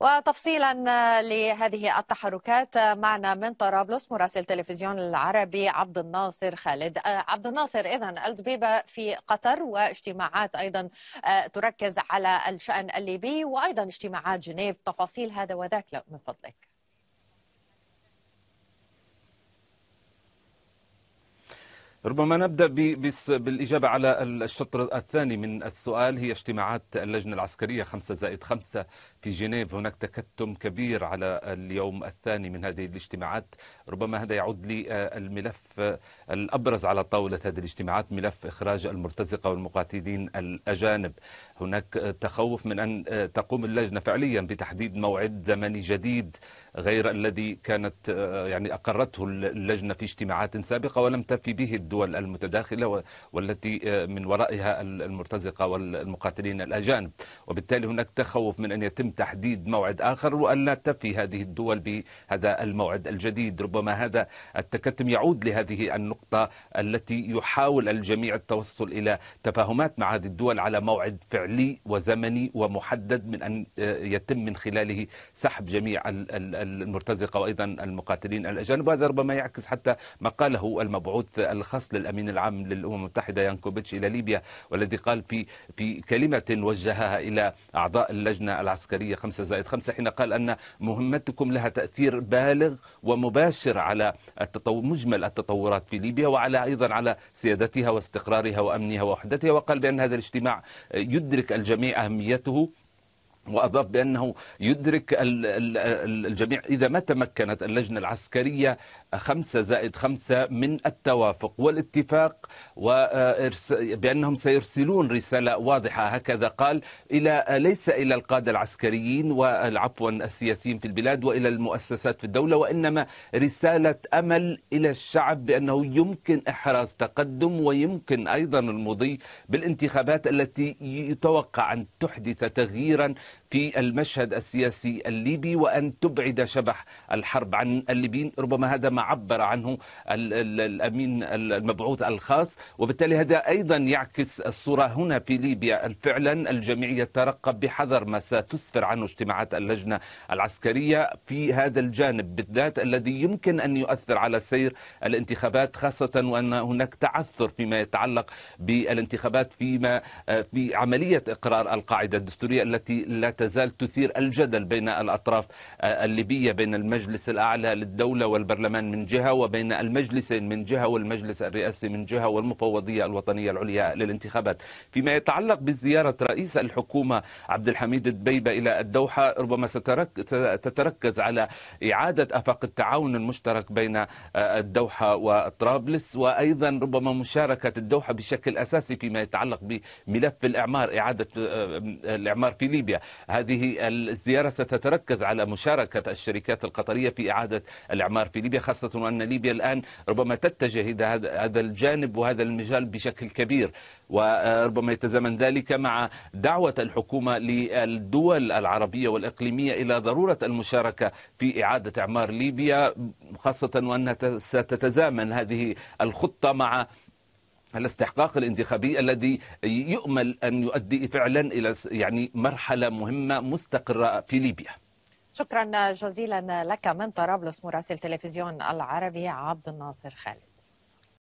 وتفصيلا آه، لهذه التحركات آه، معنا من طرابلس مراسل تلفزيون العربي عبد الناصر خالد آه، عبد الناصر اذا الدبيبه في قطر واجتماعات ايضا تركز على الشان الليبي وايضا اجتماعات جنيف تفاصيل هذا وذاك من فضلك ربما نبدأ بالإجابة على الشطر الثاني من السؤال هي اجتماعات اللجنة العسكرية 5 زائد 5 في جنيف هناك تكتم كبير على اليوم الثاني من هذه الاجتماعات ربما هذا يعود للملف الأبرز على طاولة هذه الاجتماعات ملف إخراج المرتزقة والمقاتلين الأجانب هناك تخوف من أن تقوم اللجنة فعليا بتحديد موعد زمني جديد غير الذي كانت يعني أقرته اللجنة في اجتماعات سابقة ولم تفي به الدول الدول المتداخلة والتي آه، من ورائها المرتزقة والمقاتلين الأجانب وبالتالي هناك تخوف من أن يتم تحديد موعد آخر وألا تفي هذه الدول بهذا الموعد الجديد ربما هذا التكتم يعود لهذه النقطة التي يحاول الجميع التوصل إلى تفاهمات مع هذه الدول على موعد فعلي وزمني ومحدد من أن آه، يتم من خلاله سحب جميع المرتزقة وأيضا المقاتلين الأجانب وهذا ربما يعكس حتى ما قاله المبعوث الخاص بالأخص للأمين العام للأمم المتحدة يانكوفيتش إلى ليبيا والذي قال في في كلمة وجهها إلى أعضاء اللجنة العسكرية 5 زائد 5 حين قال أن مهمتكم لها تأثير بالغ ومباشر على التطور مجمل التطورات في ليبيا وعلى أيضا على سيادتها واستقرارها وأمنها ووحدتها وقال بأن هذا الاجتماع يدرك الجميع أهميته وأضاف بأنه يدرك الجميع إذا ما تمكنت اللجنة العسكرية خمسة زائد خمسة من التوافق والاتفاق بأنهم سيرسلون رسالة واضحة هكذا قال إلى ليس إلى القادة العسكريين والعفو السياسيين في البلاد وإلى المؤسسات في الدولة وإنما رسالة أمل إلى الشعب بأنه يمكن إحراز تقدم ويمكن أيضا المضي بالانتخابات التي يتوقع أن تحدث تغييرا في المشهد السياسي الليبي وأن تبعد شبح الحرب عن الليبيين ربما هذا ما عبر عنه الأمين المبعوث الخاص وبالتالي هذا أيضا يعكس الصورة هنا في ليبيا فعلا الجميع يترقب بحذر ما ستسفر عنه اجتماعات اللجنة العسكرية في هذا الجانب بالذات الذي يمكن أن يؤثر على سير الانتخابات خاصة وأن هناك تعثر فيما يتعلق بالانتخابات فيما في عملية إقرار القاعدة الدستورية التي لا تزال تثير الجدل بين الأطراف آه، الليبية بين المجلس الأعلى للدولة والبرلمان من جهة وبين المجلسين من جهة والمجلس الرئاسي من جهة والمفوضية الوطنية العليا للانتخابات فيما يتعلق بزيارة رئيس الحكومة عبد الحميد الدبيبة إلى الدوحة ربما ستتركز على إعادة أفاق التعاون المشترك بين آه، الدوحة وطرابلس وأيضا ربما مشاركة الدوحة بشكل أساسي فيما يتعلق بملف الإعمار إعادة آه، الإعمار في ليبيا هذه الزيارة ستتركز على مشاركة الشركات القطرية في إعادة الإعمار في ليبيا خاصة أن ليبيا الآن ربما تتجه إلى هذا الجانب وهذا المجال بشكل كبير وربما يتزامن ذلك مع دعوة الحكومة للدول العربية والإقليمية إلى ضرورة المشاركة في إعادة إعمار ليبيا خاصة وأنها ستتزامن هذه الخطة مع الاستحقاق الانتخابي الذي يؤمل ان يؤدي فعلا الى يعني مرحله مهمه مستقره في ليبيا. شكرا جزيلا لك من طرابلس مراسل تلفزيون العربي عبد الناصر خالد.